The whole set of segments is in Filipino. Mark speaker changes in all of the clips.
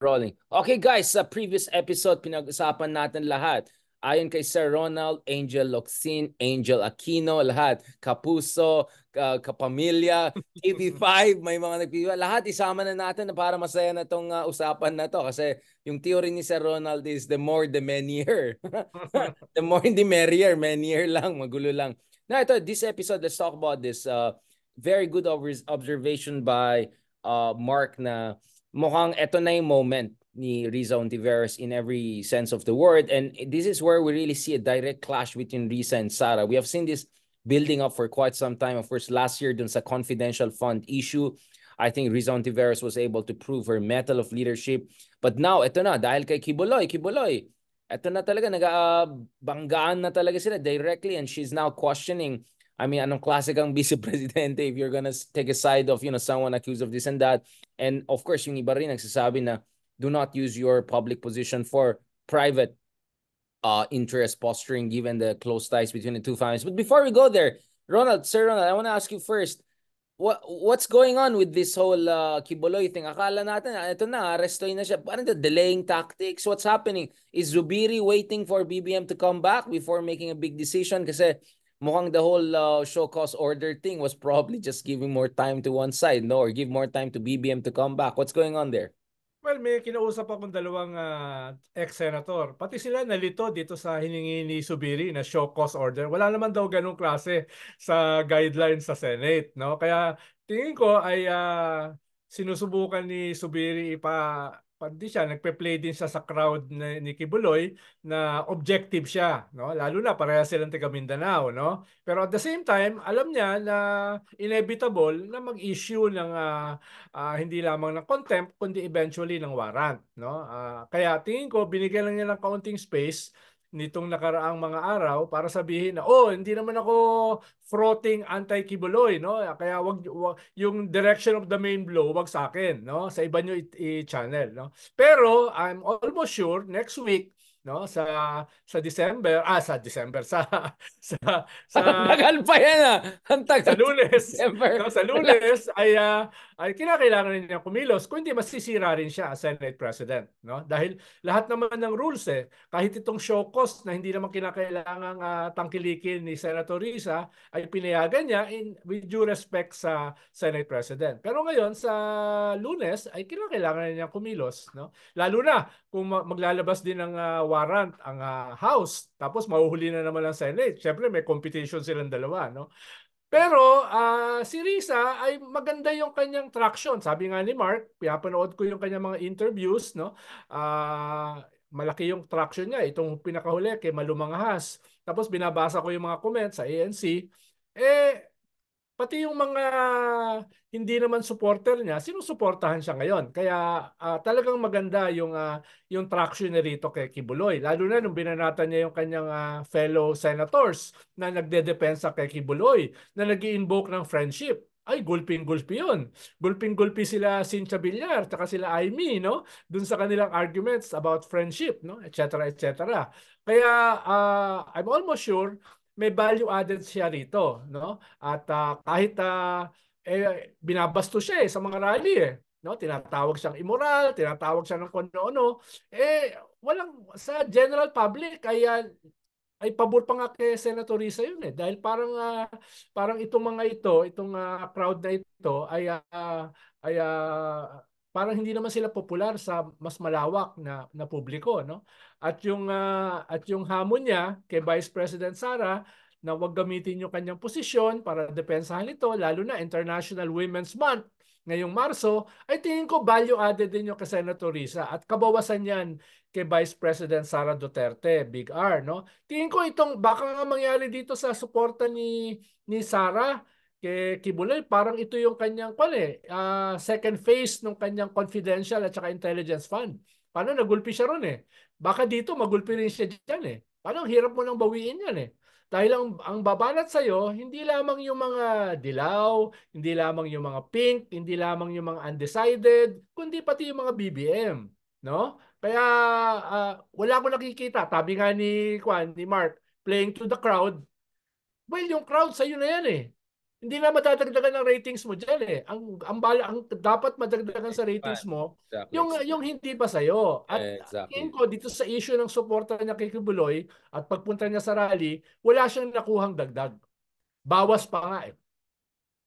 Speaker 1: Rolling. Okay guys, sa previous episode, pinag-usapan natin lahat. Ayon kay Sir Ronald, Angel Loxin, Angel Aquino, lahat. Kapuso, uh, Kapamilya, TV5, may mga nagpiwa. Lahat isama na natin para masaya na itong uh, ah, usapan na to. Kasi yung theory ni Sir Ronald is the more the merrier. the more the merrier, merrier lang, magulo lang. Na ito, this episode, let's talk about this. Uh, very good observation by uh, Mark na mukhang eto na yung moment ni Riza Ontiveros in every sense of the word. And this is where we really see a direct clash between Riza and Sara. We have seen this building up for quite some time. Of course, last year, dun sa confidential fund issue, I think Riza Ontiveros was able to prove her metal of leadership. But now, eto na, dahil kay kibuloy, kibuloy eto na talaga, nag-banggaan na talaga sila directly and she's now questioning I mean, anong klase kang vice-presidente if you're gonna take a side of, you know, someone accused of this and that. And of course, yung iba rin nagsasabi na do not use your public position for private uh, interest posturing given the close ties between the two families. But before we go there, Ronald, Sir Ronald, I want to ask you first, what what's going on with this whole uh, Kiboloy thing? Akala natin, ito ah, na, arrestoy na siya. Parang the delaying tactics, what's happening? Is Zubiri waiting for BBM to come back before making a big decision? Kasi mukhang the whole uh, show cause order thing was probably just giving more time to one side, no? Or give more time to BBM to come back. What's going on there?
Speaker 2: Well, may kinausap akong dalawang uh, ex-senator. Pati sila nalito dito sa hiningi ni Subiri na show cause order. Wala naman daw ganong klase sa guidelines sa Senate, no? Kaya tingin ko ay uh, sinusubukan ni Subiri ipa pandi siya, nagpe-play din siya sa crowd ni, ni Kibuloy na objective siya, no? Lalo na pareha silang taga Mindanao, no? Pero at the same time, alam niya na inevitable na mag-issue ng uh, uh, hindi lamang ng contempt kundi eventually ng warrant, no? Uh, kaya tingin ko binigyan lang niya ng kaunting space nitong nakaraang mga araw para sabihin na oh hindi naman ako frothing anti-kibuloy no kaya wag, wag yung direction of the main blow wag sa akin no sa iba niyo i-channel no pero I'm almost sure next week no sa sa December ah sa December sa sa sa tagal pa yan ah ang tagal sa Lunes December. no, sa Lunes ay uh, ay kinakailangan niya kumilos kundi masisira rin siya as Senate President no dahil lahat naman ng rules eh kahit itong show cost na hindi naman kinakailangan uh, ah, tangkilikin ni Senator Risa ay pinayagan niya in with due respect sa Senate President pero ngayon sa Lunes ay kinakailangan niya kumilos no lalo na kung maglalabas din ng uh, warrant ang uh, House, tapos mahuhuli na naman ang Senate. Siyempre may competition silang dalawa, no? Pero uh, si Risa ay maganda yung kanyang traction. Sabi nga ni Mark, pinapanood ko yung kanyang mga interviews, no? Uh, malaki yung traction niya. Itong pinakahuli kay Malumang Ahas. Tapos binabasa ko yung mga comments sa ANC. Eh, pati yung mga hindi naman supporter niya, sinusuportahan siya ngayon. Kaya uh, talagang maganda yung uh, yung traction niya rito kay Kibuloy. Lalo na nung binanatan niya yung kanyang uh, fellow senators na nagdedepensa kay Kibuloy, na nag invoke ng friendship. Ay, gulping-gulpi yun. Gulping-gulpi sila Cynthia Villar, tsaka sila Aimee, no? Dun sa kanilang arguments about friendship, no? Et cetera, Kaya uh, I'm almost sure may value added siya rito, no? At uh, kahit uh, eh, binabasto siya eh, sa mga rally eh. No, tinatawag siyang immoral, tinatawag siya ng kuno ano Eh, walang, sa general public, ay ah, ay pabor pa nga kay Senator Risa yun eh dahil parang uh, parang itong mga ito itong uh, crowd na ito ay uh, ay uh, parang hindi naman sila popular sa mas malawak na na publiko no at yung, uh, at yung hamon niya kay Vice President Sara na huwag gamitin yung kanyang posisyon para depensahan ito, lalo na International Women's Month ngayong Marso, ay tingin ko value added din yung kay Senator Risa at kabawasan yan kay Vice President Sara Duterte, Big R. No? Tingin ko itong baka nga mangyari dito sa suporta ni, ni Sara kay Kibuloy, parang ito yung kanyang kwan eh, ah, uh, second phase ng kanyang confidential at saka intelligence fund. Paano nagulpi siya ron eh. Baka dito magulpi rin siya diyan eh. Parang hirap mo nang bawiin yan eh. Dahil ang, ang babanat sa'yo, hindi lamang yung mga dilaw, hindi lamang yung mga pink, hindi lamang yung mga undecided, kundi pati yung mga BBM. No? Kaya uh, wala ko nakikita. Tabi nga ni, Kwan, ni Mark, playing to the crowd. Well, yung crowd sa'yo na yan eh hindi na madadagdagan ng ratings mo diyan eh. Ang ang bala ang dapat madagdagan sa ratings mo exactly. yung yung hindi pa sa iyo. At exactly. ko dito sa issue ng suporta niya kay Kibuloy at pagpunta niya sa rally, wala siyang nakuhang dagdag. Bawas pa nga eh.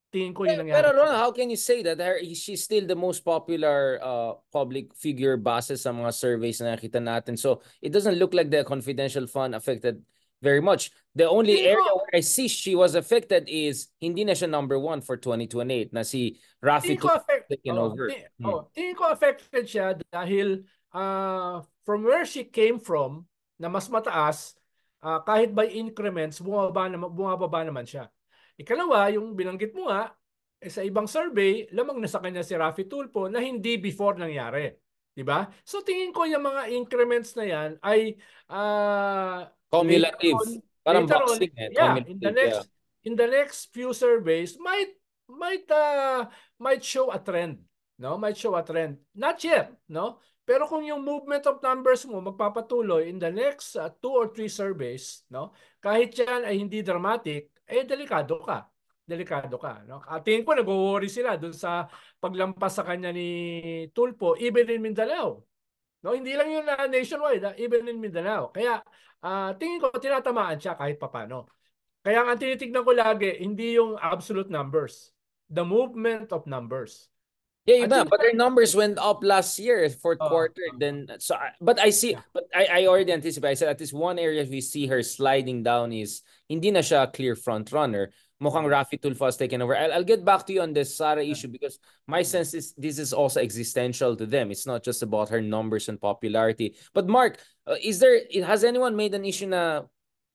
Speaker 2: Tingin ko yung nangyari. Pero
Speaker 1: Ron, how can you say that her, she's still the most popular uh, public figure base sa mga surveys na nakita natin. So, it doesn't look like the confidential fund affected very much. The only area where I see she was affected is hindi na siya number one for 2028 na si Rafi ko affected, taken oh, over. Di, hmm.
Speaker 2: oh, ko affected siya dahil uh, from where she came from na mas mataas, uh, kahit by increments, bumababa, na, bumababa naman siya. Ikalawa, yung binanggit mo nga, eh, sa ibang survey, lamang na sa kanya si Rafi Tulpo na hindi before nangyari. 'di ba? So tingin ko yung mga increments na 'yan ay uh, Cumulative. Later Parang later boxing on, eh. Yeah, in the next yeah. in the next few surveys might might uh, might show a trend, no? Might show a trend. Not yet, no? Pero kung yung movement of numbers mo magpapatuloy in the next uh, two or three surveys, no? Kahit 'yan ay hindi dramatic, eh delikado ka. Delikado ka, no? At tingin ko nagwo-worry sila dun sa paglampas sa kanya ni Tulpo even in Mindanao, No, hindi lang yun na nationwide, ah, even in Mindanao. Kaya uh, tingin ko tinatamaan siya kahit papano. Kaya ang tinitignan ko lagi, hindi yung absolute numbers. The movement of numbers.
Speaker 1: Yeah, iba, but their numbers went up last year, for fourth uh, quarter. Oh. Then so, but I see, but I, I already anticipate. I said at this one area we see her sliding down is hindi na siya clear front runner. mukhang Rafi Tulfo has taken over. I'll, I'll get back to you on this Sara issue because my sense is this is also existential to them. It's not just about her numbers and popularity. But Mark, uh, is there has anyone made an issue na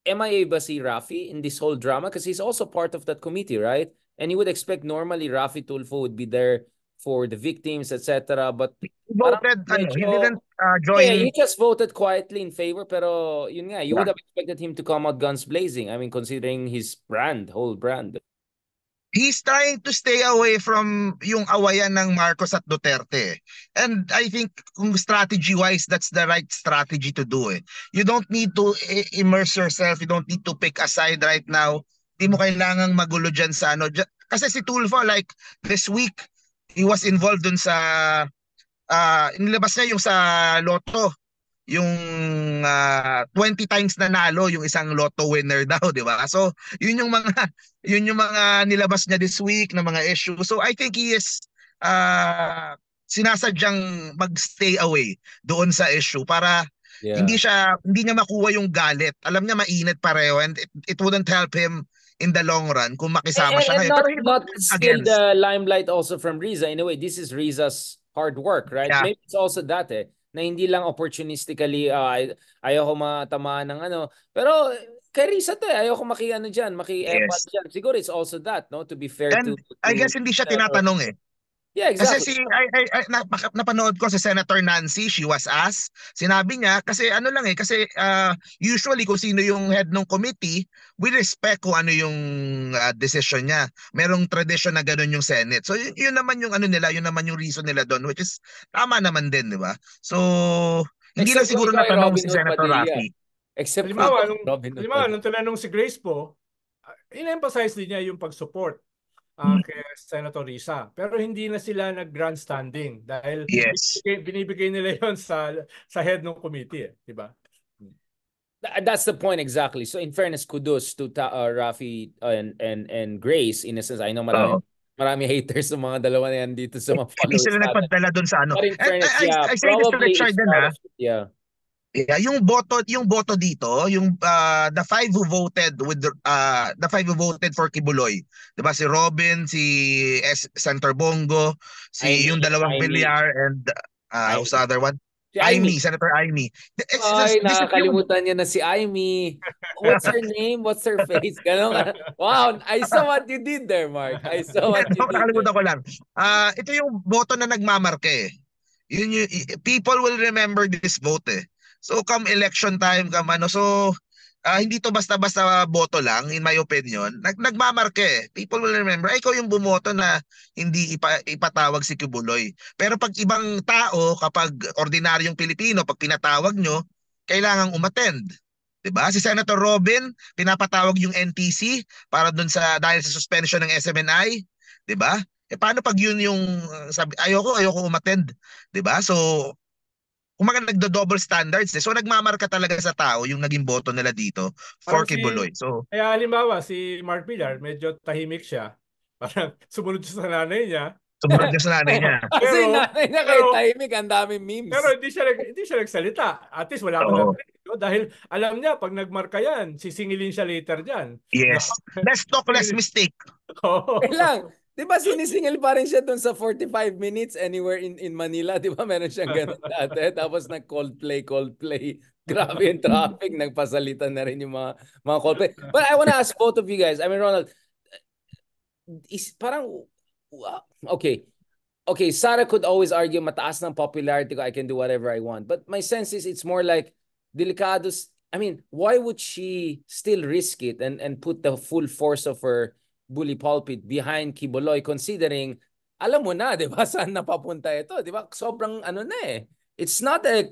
Speaker 1: MIA ba si Rafi in this whole drama? Because he's also part of that committee, right? And you would expect normally Rafi Tulfo would be there for the victims, etc. But you voted, ano, medyo, he didn't uh, join. Yeah, you just voted quietly in favor, pero yun nga, you yeah. would have expected him to come out guns blazing. I mean, considering his brand, whole brand.
Speaker 3: He's trying to stay away from yung awayan ng Marcos at Duterte. And I think kung strategy-wise, that's the right strategy to do it. You don't need to immerse yourself. You don't need to pick a side right now. Hindi mo kailangang magulo dyan sa ano. Kasi si Tulfo, like this week, he was involved dun sa uh, inilabas niya yung sa loto yung uh, ah, 20 times na nalo yung isang lotto winner daw, di ba? So, yun yung mga yun yung mga nilabas niya this week na mga issue. So, I think he is uh, sinasadyang mag-stay away doon sa issue para yeah. hindi siya hindi niya makuha yung galit. Alam niya mainit pareho and it, it wouldn't help him in the long run kung makisama siya and ngayon. But still the
Speaker 1: limelight also from Riza. In a way, this is Riza's hard work, right? Yeah. Maybe it's also that eh, na hindi lang opportunistically uh, ayoko matamaan ng ano. Pero eh, kay Riza to eh, ayoko maki ano diyan, maki yes. diyan. Siguro it's also that, no? To be fair and to, to I guess hindi siya oh. tinatanong eh.
Speaker 3: Yeah, exactly. Kasi si, I, I, I, napanood ko si Senator Nancy, she was asked, sinabi niya, kasi ano lang eh, kasi uh, usually kung sino yung head ng committee, we respect kung ano yung uh, decision niya. Merong tradition na ganun yung Senate. So yun, yun naman yung ano nila, yun naman yung reason nila doon, which is tama naman din, di ba? So, hindi na siguro na tanong si Senator Rafi. Except halimbawa, nung, halimbawa, nung
Speaker 2: tinanong si Grace po, ah, in-emphasize din niya yung pag-support uh, mm. kay Senator Risa. Pero hindi na sila nag-grandstanding dahil yes. binibigay, binibigay nila yon sa, sa head ng committee, eh, di ba? That's the point exactly. So in
Speaker 1: fairness, kudos to ta- uh, Rafi uh, and, and, and Grace in a sense. I know marami, oh. marami haters ng mga dalawa na yan dito sa eh, mga followers. Hindi sila nagpadala
Speaker 3: doon sa ano. But in eh, eh, fairness, I, I, yeah, I, I say this to Richard din ha. Ah. Yeah Yeah, yung boto yung boto dito, yung uh, the five who voted with the, uh, ah, the five who voted for Kibuloy. 'Di ba si Robin, si S Center Bongo, si I yung dalawang Villar and uh, who's the other one? Si Amy. Amy, Senator Amy.
Speaker 1: It's Ay, just, nakakalimutan niya na si Amy. What's her name? What's her face? Ganun. Wow, I saw what you did there, Mark. I saw what you did.
Speaker 3: Nakalimutan ko lang. Uh, ito yung boto na nagmamarke. Yun yung, people will remember this vote eh. So come election time, come ano. So uh, hindi to basta-basta boto lang in my opinion. Nag nagmamarke. Eh. People will remember, ay, ah, ikaw yung bumoto na hindi ipa, ipatawag si Kibuloy. Pero pag ibang tao, kapag ordinaryong Pilipino, pag pinatawag nyo, kailangang umattend. 'Di ba? Si Senator Robin, pinapatawag yung NTC para doon sa dahil sa suspension ng SMNI, 'di ba? Eh paano pag yun yung sabi ayoko ayoko umattend, 'di ba? So kumaga nagdo-double standards eh. So nagmamarka talaga sa tao yung naging boto nila dito for kay Buloy. So
Speaker 2: kaya halimbawa si Mark Villar medyo tahimik siya. Parang sumunod siya sa nanay niya.
Speaker 3: Sumunod niya sa nanay niya. pero, Kasi
Speaker 2: nanay niya kahit pero, tahimik, ang daming memes. Pero hindi siya, hindi siya nagsalita. At least wala akong no? dahil alam niya pag nagmarka yan, sisingilin siya later diyan. Yes. Let's talk less mistake. Oh. Lang, Di ba
Speaker 1: sinisingil pa rin siya doon sa 45 minutes anywhere in in Manila, di ba? Meron siyang ganun dati. Tapos nag Coldplay, Coldplay. Grabe yung traffic, nagpasalita na rin yung mga mga Coldplay. But I want to ask both of you guys. I mean, Ronald, is parang uh, okay. Okay, Sara could always argue mataas ng popularity ko, I can do whatever I want. But my sense is it's more like delikados, I mean, why would she still risk it and and put the full force of her bully pulpit behind Kiboloy considering alam mo na 'di ba saan napapunta ito 'di ba sobrang ano na eh it's not a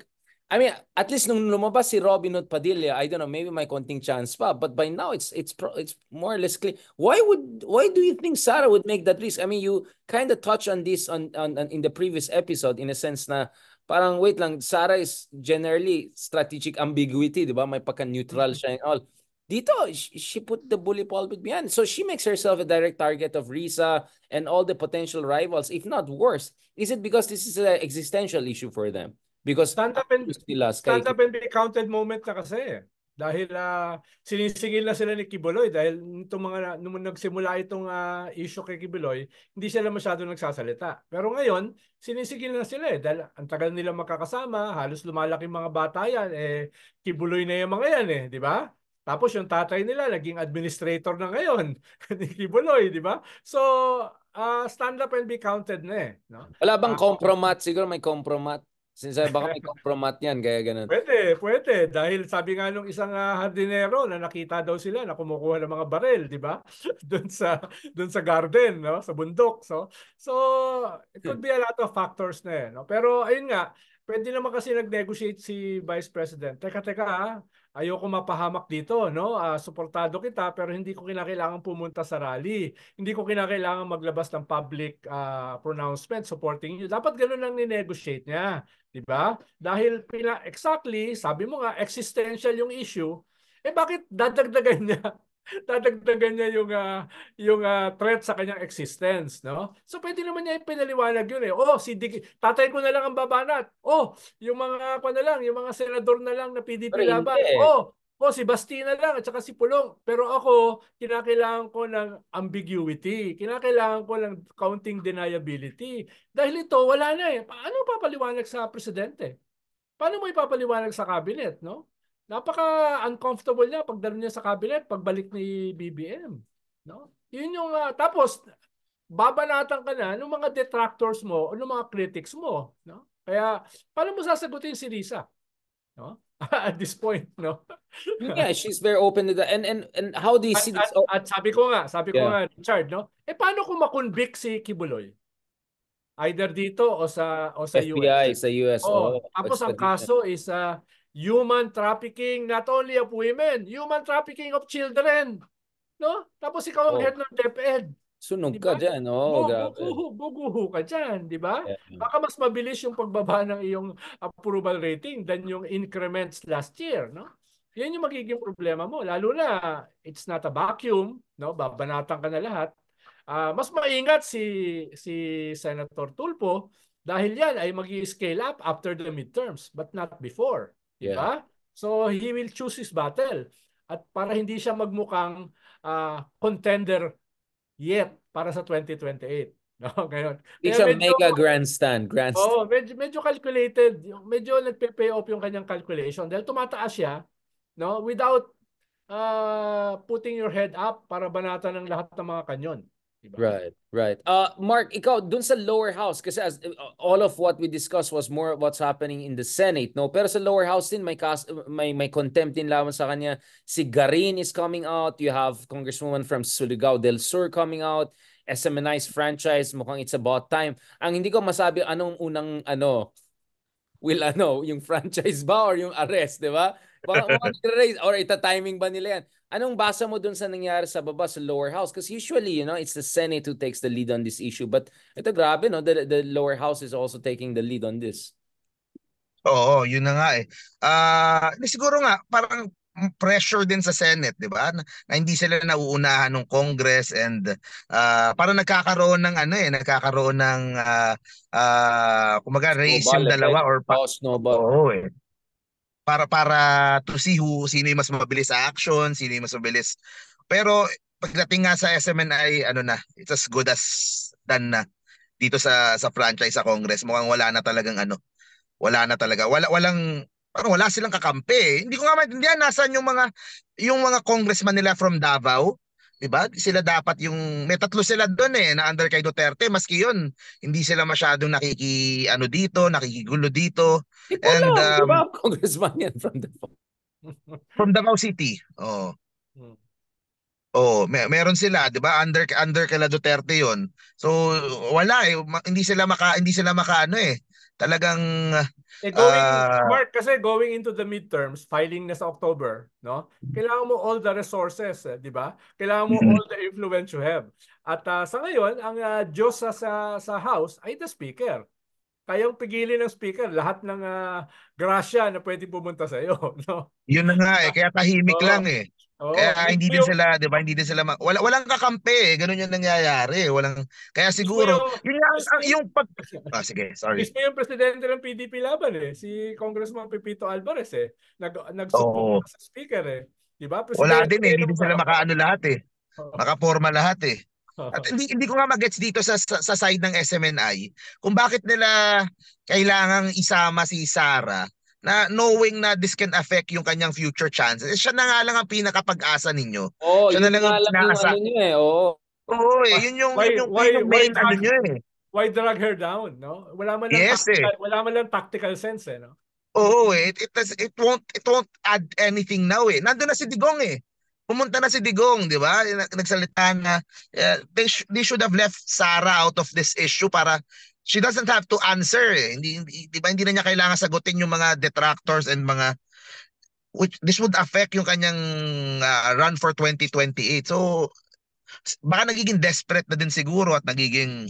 Speaker 1: I mean at least nung lumabas si Robin Hood Padilla I don't know maybe may konting chance pa but by now it's it's pro, it's more or less clear why would why do you think Sarah would make that risk I mean you kind of touch on this on, on on in the previous episode in a sense na parang wait lang Sarah is generally strategic ambiguity 'di ba may pagka neutral mm-hmm. siya and all dito, she put the bully pulpit behind. So she makes herself a direct target of Risa and all the potential rivals, if not worse. Is it because this is an existential issue for them? Because
Speaker 2: stand up and, sila, stand up and be counted moment na kasi. Dahil uh, sinisingil na sila ni Kibuloy dahil itong mga, nung nagsimula itong uh, issue kay Kibuloy, hindi sila masyado nagsasalita. Pero ngayon, sinisingil na sila eh. Dahil ang tagal nila makakasama, halos lumalaki mga bata yan. Eh, Kibuloy na yung mga yan eh, di ba? Tapos yung tatay nila naging administrator na ngayon ni Kibuloy, di ba? So, uh, stand up and be counted na eh, no? Wala bang uh, compromat
Speaker 1: siguro may compromat? Since eh, baka may compromat yan, kaya ganun.
Speaker 2: Pwede, pwede. Dahil sabi nga nung isang uh, hardinero na nakita daw sila na kumukuha ng mga barel, di ba? doon sa doon sa garden, no? sa bundok. So, so it could hmm. be a lot of factors na eh. No? Pero ayun nga, Pwede naman kasi nag-negotiate si Vice President. Teka, teka, ha? ayoko mapahamak dito, no? Uh, suportado kita pero hindi ko kinakailangan pumunta sa rally. Hindi ko kinakailangan maglabas ng public uh, pronouncement supporting you. Dapat ganun lang ni-negotiate niya, 'di ba? Dahil pina exactly, sabi mo nga existential yung issue, eh bakit dadagdagan niya dadagdagan niya yung uh, yung uh, threat sa kanyang existence, no? So pwede naman niya ipinaliwanag yun eh. Oh, si Dick, tatay ko na lang ang babanat. Oh, yung mga ako na lang, yung mga senador na lang na PDP Pero laban. Hindi. Oh, oh, si Bastina lang at saka si Pulong. Pero ako, kinakailangan ko ng ambiguity. Kinakailangan ko ng counting deniability. Dahil ito, wala na eh. Paano papaliwanag sa presidente? Paano mo ipapaliwanag sa cabinet, no? napaka-uncomfortable niya pagdalo niya sa cabinet pagbalik ni BBM. No? Yun yung, uh, tapos, babanatan ka na ng mga detractors mo o ng mga critics mo. No? Kaya, paano mo sasagutin si Risa? No? at this point, no? yeah, she's very open to that. And and and how do you see at, this? At, oh. at sabi ko nga, sabi yeah. ko nga, Richard, no? Eh paano kung makonvict si Kibuloy? Either dito o sa o sa FBI, US. sa US. Oh, oh tapos ang kaso is uh, human trafficking not only of women, human trafficking of children. No? Tapos ikaw ang oh. head ng DepEd. Sunog diba? ka dyan, Oh, buguhu, buguhu ka dyan, di ba? Yeah. Baka mas mabilis yung pagbaba ng iyong approval rating than yung increments last year, no? Yan yung magiging problema mo. Lalo na, it's not a vacuum, no? Babanatan ka na lahat. Uh, mas maingat si si Senator Tulpo dahil yan ay magi scale up after the midterms but not before. Yeah. Diba? So he will choose his battle. At para hindi siya magmukhang uh, contender yet para sa 2028. No, ganun. It's Kaya a medyo, mega
Speaker 1: grandstand. grandstand. Oh,
Speaker 2: medyo, medyo calculated. Medyo nagpe-pay off yung kanyang calculation. Dahil tumataas siya no, without uh, putting your head up para banatan ng lahat ng mga kanyon.
Speaker 1: Diba? Right, right. Uh, Mark, ikaw, dun sa lower house, kasi as, uh, all of what we discussed was more what's happening in the Senate, no? Pero sa lower house din, may, cast, may, may contempt din laban sa kanya. Si Garin is coming out. You have Congresswoman from Surigao del Sur coming out. SMNI's franchise, mukhang it's about time. Ang hindi ko masabi, anong unang, ano, will ano, yung franchise ba or yung arrest, di ba? Baka oh, raise or ita-timing ba nila yan? Anong basa mo dun sa nangyari sa baba sa lower house? Because usually, you know, it's the Senate who takes the lead on this issue. But ito grabe, no? The, the lower house is also taking
Speaker 3: the lead on this. Oo, yun na nga eh. Uh, siguro nga, parang pressure din sa Senate, di ba? Na, na hindi sila nauunahan ng Congress and uh, ah, para nagkakaroon ng ano eh, nagkakaroon ng uh, ah, uh, kumaga race yung dalawa or pa-
Speaker 1: oh, snowball. Oo
Speaker 3: eh para para to see who sino yung mas mabilis sa action, sino yung mas mabilis. Pero pagdating nga sa SMNI, ano na, it's as good as done na dito sa sa franchise sa Congress. Mukhang wala na talagang ano. Wala na talaga. Wala walang parang wala silang kakampi. Eh. Hindi ko nga maintindihan nasaan yung mga yung mga congressman nila from Davao 'di ba? Sila dapat yung may tatlo sila doon eh na under kay Duterte maski 'yun hindi sila masyadong nakiki ano dito, nakikigulo dito. Di And lang, um, diba? congressman yan from the from Davao City. Oh. Hmm. Oh, may meron sila, 'di ba? Under under kay Duterte 'yon. So wala eh hindi sila maka hindi sila maka ano eh talagang eh, going uh, Mark
Speaker 2: kasi going into the midterms, filing na sa October, no? Kailangan mo all the resources, eh, 'di ba? Kailangan mo mm-hmm. all the influence you have. At uh, sa ngayon, ang uh, Diyos sa, sa sa House ay the speaker kayang pigilin ng speaker lahat ng uh,
Speaker 3: grasya na pwede pumunta sa iyo, no? Yun na nga eh, kaya tahimik oh. lang eh. Oh, kaya hindi din yung... sila, 'di ba? Hindi din sila ma- wala walang kakampi, eh. ganun 'yung nangyayari. Walang kaya siguro yung, yun ang, yung pag ah, sige, sorry.
Speaker 2: Mismo yung presidente ng PDP laban eh, si Congressman Pepito Alvarez eh. Nag nagsubo oh. sa speaker eh. 'Di ba? Wala din eh, hindi din sila
Speaker 3: makaano lahat eh. Makaporma lahat eh. At hindi, hindi ko nga magets dito sa, sa, sa side ng SMNI kung bakit nila kailangang isama si Sara na knowing na this can affect yung kanyang future chances. Eh, siya na nga lang ang pinakapag-asa ninyo. Oh, siya na lang ang pinakasa. Ano niyo
Speaker 2: eh, oo. Oh. Oo eh, yun yung, why, yun yung, why, yung main why, ano niyo eh. Why drag her down, no? Wala man lang, yes, eh. tactical, eh. wala man lang tactical sense eh, no?
Speaker 3: Oo eh, it, it, it won't, it won't add anything now eh. Nandun na si Digong eh pumunta na si Digong, di ba? Nagsalita na uh, they, sh- they should have left Sara out of this issue para she doesn't have to answer. Eh. Hindi, hindi di ba hindi na niya kailangan sagutin yung mga detractors and mga which this would affect yung kanyang uh, run for 2028. So baka nagiging desperate na din siguro at nagiging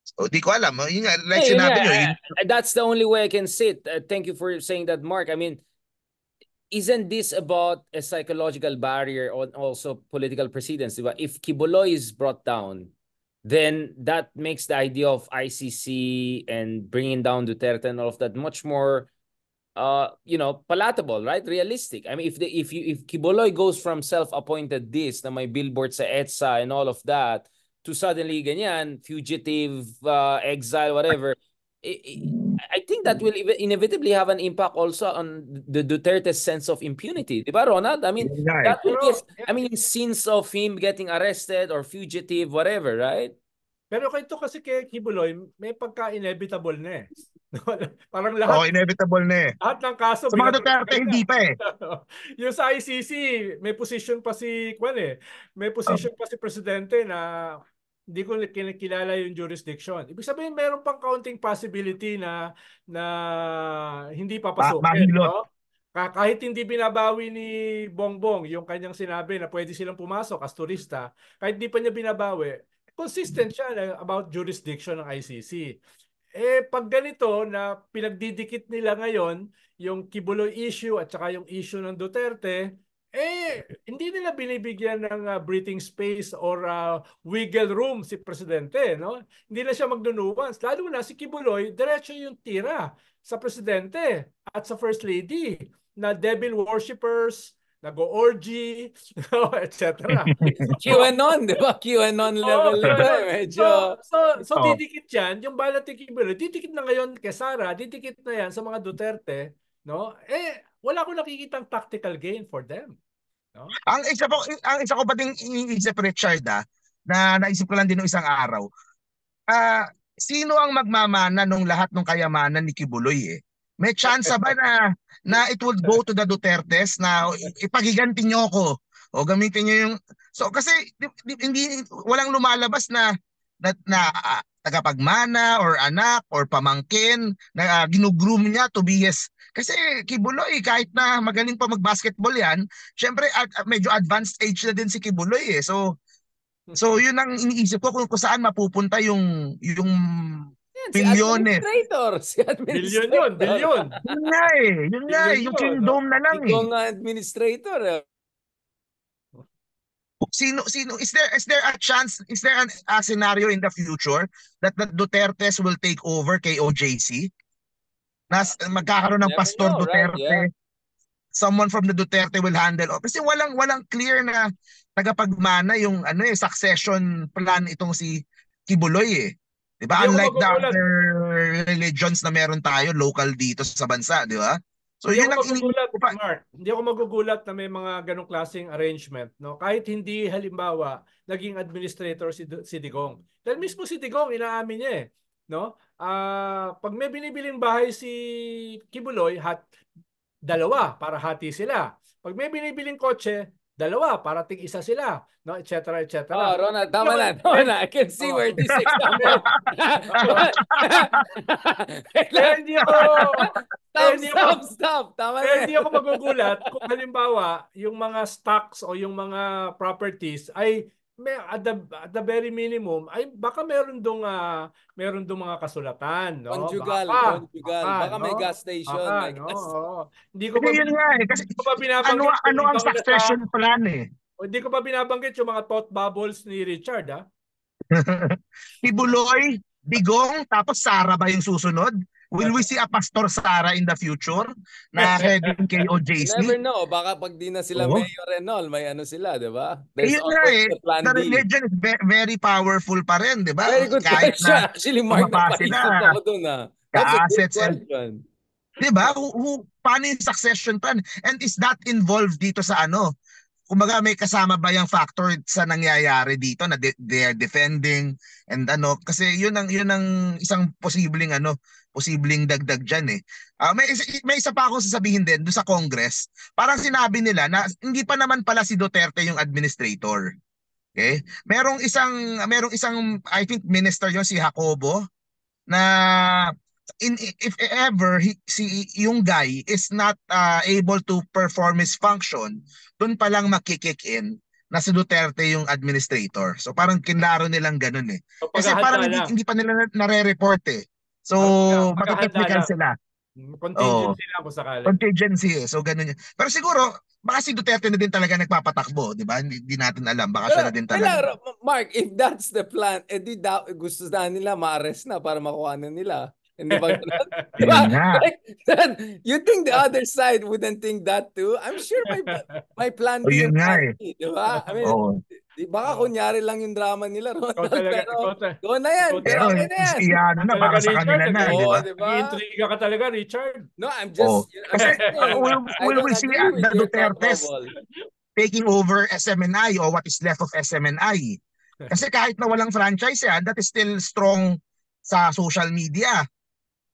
Speaker 3: So, oh, di ko alam. Oh, yung, nga, like hey, sinabi yeah. nyo. Eh,
Speaker 1: yun... That's the only way I can see it. Uh, thank you for saying that, Mark. I mean, isn't this about a psychological barrier on also political precedents? If Kibolo is brought down, then that makes the idea of ICC and bringing down Duterte and all of that much more, uh, you know, palatable, right? Realistic. I mean, if the if you if Kiboloy goes from self-appointed this, na my billboard sa ETSA and all of that, to suddenly ganyan, fugitive, uh, exile, whatever. It, it, I think that mm. will inevitably have an impact also on the Duterte's sense of impunity. Di ba, Ronald? I mean, right. Eh. that will be, I mean, scenes of him getting arrested or fugitive, whatever, right? Pero kayto
Speaker 2: kasi kay Kibuloy, may pagka-inevitable na eh. Parang lahat. Oh, inevitable na eh. Lahat ng kaso. Sa mga Duterte, hindi pa eh. yung sa ICC, may position pa si Kwan eh. May position um, pa si Presidente na hindi ko kilala yung jurisdiction. Ibig sabihin, meron pang counting possibility na na hindi papasok. Ma- no? Kahit hindi binabawi ni Bongbong yung kanyang sinabi na pwede silang pumasok as turista, kahit hindi pa niya binabawi, consistent siya about jurisdiction ng ICC. Eh, pag ganito na pinagdidikit nila ngayon yung kibulo issue at saka yung issue ng Duterte, eh, hindi nila binibigyan ng uh, breathing space or uh, wiggle room si presidente, no? Hindi na siya magnunuwans. Lalo na si Kibuloy, diretso yung tira sa presidente at sa first lady na devil worshippers, nag-orgy, etc. QAnon, di ba? QAnon oh, level oh, na eh, medyo. So, so, so didikit oh. yan, yung ballot ni Kibuloy, didikit na ngayon kay Sara, didikit na yan sa mga Duterte,
Speaker 3: no? Eh, wala akong nakikitang tactical gain for them. No? Ang isa ko ang isa ko pa ding iniisip Richard ah, na naisip ko lang din isang araw. Ah, uh, sino ang magmamana nung lahat ng kayamanan ni Kibuloy eh? May chance ba na na it would go to the Dutertes na ipagiganti niyo ako o gamitin niyo yung So kasi di, di, hindi walang lumalabas na na, na uh, tagapagmana or anak or pamangkin na uh, ginugroom niya to be his kasi Kibuloy, kahit na magaling pa mag-basketball yan, syempre at, medyo advanced age na din si Kibuloy eh. So, so yun ang iniisip ko kung, kung saan mapupunta yung yung yan, Milyones. Si
Speaker 1: administrator. Si administrator. Bilyon yun, bilyon. yun
Speaker 3: nga eh. Yun nga eh. Yung kingdom na lang eh. Ikaw administrator eh. Sino, sino, is there, is there a chance, is there an, a scenario in the future that the Dutertes will take over KOJC? Nas, magkakaroon ng Pastor know, Duterte. Right? Yeah. Someone from the Duterte will handle. Oh, kasi walang walang clear na tagapagmana yung ano eh succession plan itong si Kibuloy eh. 'Di ba? Unlike the other religions na meron tayo local dito sa bansa, 'di ba? So hindi yun ang magugulat, pa. Mark, hindi ako magugulat na may mga ganong klaseng
Speaker 2: arrangement. No? Kahit hindi halimbawa naging administrator si, si Digong. Dahil mismo si Digong inaamin niya eh. No? uh, pag may binibiling bahay si Kibuloy, hat, dalawa para hati sila. Pag may binibiling kotse, dalawa para ting isa sila, no, et cetera, et cetera. Oh, Ronald, tama na, tama na. I can see oh. where this is coming. hindi ako, stop, stop,
Speaker 1: stop. Tama na. Hindi ako magugulat kung
Speaker 2: halimbawa, yung mga stocks o yung mga properties ay may at the, at the very minimum ay baka meron dong uh, meron dong mga kasulatan no conjugal baka, conjugal baka, baka no? may gas station baka, may gas. Oh. hindi ko pa yun nga eh kasi ko pa ano ano ang succession na, plan eh hindi ko pa binabanggit yung mga thought bubbles ni Richard ha ah. Tibuloy
Speaker 3: Bigong tapos Sara ba yung susunod Will we see a Pastor Sara in the future na heading kay OJC? Never
Speaker 1: know. Baka pag di na sila oh. mayor and may ano sila, di ba? There's Yun na eh. The
Speaker 3: religion is very powerful pa rin, di ba? Very good Kahit question. Na, Actually, Mark, napaisip na. ako dun
Speaker 2: ah. Ka-assets and...
Speaker 3: Di ba? Who, who, paano yung succession plan? And is that involved dito sa ano? kumbaga may kasama ba yung factor sa nangyayari dito na de- they're defending and ano kasi yun ang yun ang isang posibleng ano posibleng dagdag dyan eh. Uh, may, may isa pa akong sasabihin din doon sa Congress. Parang sinabi nila na hindi pa naman pala si Duterte yung administrator. Okay? Merong isang merong isang I think minister 'yon si Jacobo na in if ever he, si yung guy is not uh, able to perform his function, doon pa lang makikick in na si Duterte yung administrator. So parang kinlaro nilang ganun eh. So, Kasi parang hindi, hindi pa nila nare-report eh. So, oh, ano matatechnical sila. Contingent oh. sila mm, kung sakali. Contingency. Eh. So, ganun yun. Pero siguro, baka si Duterte na din talaga nagpapatakbo, di ba? Hindi, natin alam. Baka siya na din talaga. Pero,
Speaker 1: Mark, if that's the plan, eh di da, gusto na nila ma-arrest na para makuha na nila. Hindi ba ganun? diba? like, you think the other side wouldn't think that too? I'm sure my my plan oh, B oh, yun nga eh. Di ba? I mean, oh baka kunyari lang yung drama nila, Ronald. Oh, pero ikaw,
Speaker 2: doon na yan. Pero okay na yan. Istiyado ano, na, para sa kanila na. Oo, di ba? Intriga ka talaga, Richard. No, I'm just... Oh.
Speaker 3: Kasi will, will we see the Dutertes taking over SMNI or what is left of SMNI? Kasi kahit na walang franchise yan, eh, that is still strong sa social media.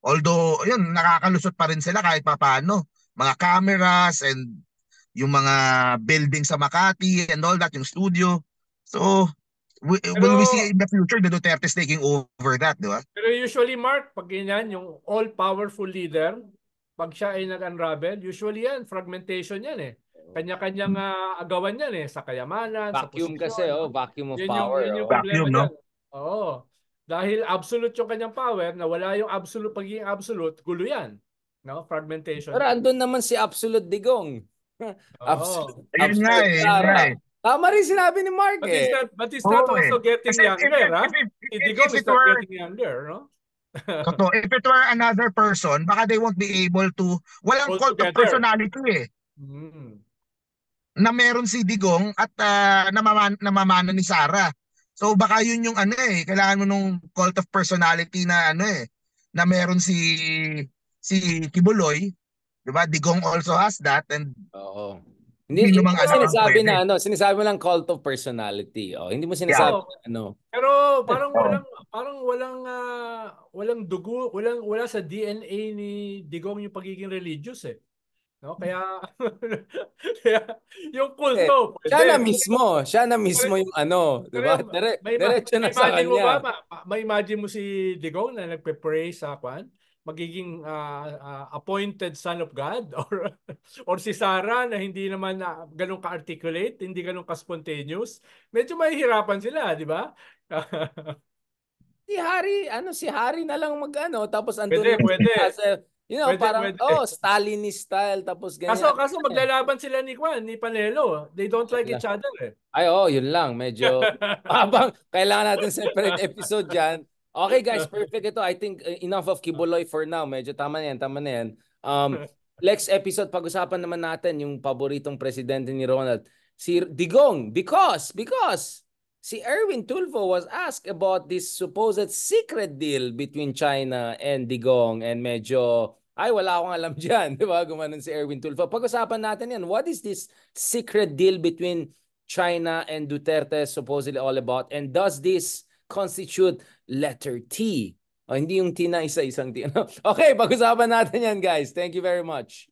Speaker 3: Although, yun, nakakalusot pa rin sila kahit papaano. Mga cameras and yung mga building sa Makati and all that, yung studio. So, we, pero, will we see in the future the Duterte's taking over that, di ba?
Speaker 2: Pero usually, Mark, pag ganyan, yung all-powerful leader, pag siya ay nag-unravel, usually yan, fragmentation yan eh. Kanya-kanyang uh, agawan yan eh, sa kayamanan, vacuum sa posisyon. kasi, oh, vacuum of yun power. Yung, yun yung oh. vacuum, no? Yan. Oo. Dahil absolute yung kanyang power, na wala yung absolute, pagiging absolute, gulo yan. No? Fragmentation. Pero andun
Speaker 1: naman si Absolute Digong.
Speaker 2: Oh. Ayun nga Right. Eh, eh.
Speaker 1: Tama
Speaker 3: rin sinabi ni Mark but eh. Is that, but is that oh, also eh.
Speaker 2: getting Kasi younger, ha? Ah. Hindi ko is that getting younger, no? Totoo.
Speaker 3: If it were another person, baka they won't be able to, walang cult of personality eh. Mm. Na meron si Digong at uh, namaman, namamana ni Sara. So baka yun yung ano eh, kailangan mo nung cult of personality na ano eh, na meron si si Kibuloy 'Di ba? Digong also has that and Oo. Hindi, hindi mo sinasabi na
Speaker 1: ano, sinasabi mo lang cult of personality. Oh, hindi mo sinasabi
Speaker 3: yeah. ano. Pero parang oh. walang
Speaker 2: parang walang uh, walang dugo, walang wala sa DNA ni Digong yung pagiging religious eh. No? Kaya, kaya yung kulto. Eh, siya na mismo,
Speaker 1: siya na mismo yung ano, 'di ba? Dire, diretso na sa kanya. Mo ba, ma,
Speaker 2: ma-imagine mo si Digong na nagpe-pray sa kwan? magiging uh, uh, appointed son of God or or si Sarah na hindi naman na ganun ka-articulate, hindi ganun ka-spontaneous, medyo mahihirapan sila, di ba? si Harry,
Speaker 1: ano si Harry na lang magano tapos andun pwede, pwede. As
Speaker 2: you know, pwede, parang pwede. oh,
Speaker 1: Stalinist
Speaker 2: style tapos ganyan. Kaso kaso maglalaban sila ni Juan, ni Panelo. They don't like each other eh.
Speaker 1: Ay oh, yun lang, medyo abang kailangan natin separate episode diyan Okay guys, perfect ito. I think uh, enough of Kibuloy for now. Medyo tama na yan, tama na yan. Um, next episode, pag-usapan naman natin yung paboritong presidente ni Ronald. Si Digong, because, because si Erwin Tulfo was asked about this supposed secret deal between China and Digong and medyo, ay wala akong alam dyan, di ba? Gumanon si Erwin Tulfo. Pag-usapan natin yan. What is this secret deal between China and Duterte supposedly all about? And does this constitute letter T. O, hindi yung T na isa-isang T. Ano? okay, pag-usapan natin yan, guys. Thank you very much.